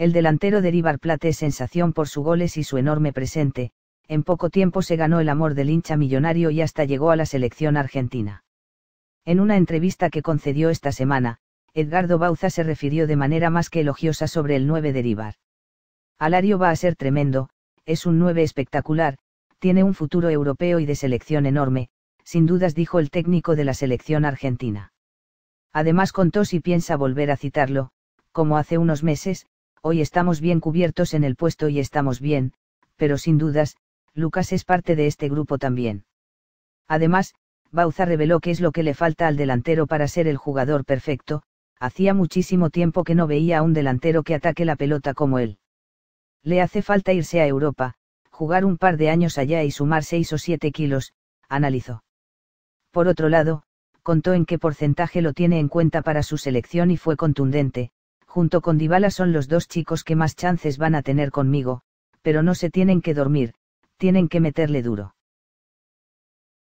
El delantero de River Plate es sensación por sus goles y su enorme presente, en poco tiempo se ganó el amor del hincha millonario y hasta llegó a la selección argentina. En una entrevista que concedió esta semana, Edgardo Bauza se refirió de manera más que elogiosa sobre el 9 de Alario va a ser tremendo, es un 9 espectacular, tiene un futuro europeo y de selección enorme, sin dudas dijo el técnico de la selección argentina. Además contó si piensa volver a citarlo, como hace unos meses, hoy estamos bien cubiertos en el puesto y estamos bien, pero sin dudas, Lucas es parte de este grupo también. Además, Bauza reveló qué es lo que le falta al delantero para ser el jugador perfecto, hacía muchísimo tiempo que no veía a un delantero que ataque la pelota como él. Le hace falta irse a Europa, jugar un par de años allá y sumar seis o siete kilos, analizó. Por otro lado, contó en qué porcentaje lo tiene en cuenta para su selección y fue contundente, junto con Dybala son los dos chicos que más chances van a tener conmigo, pero no se tienen que dormir, tienen que meterle duro.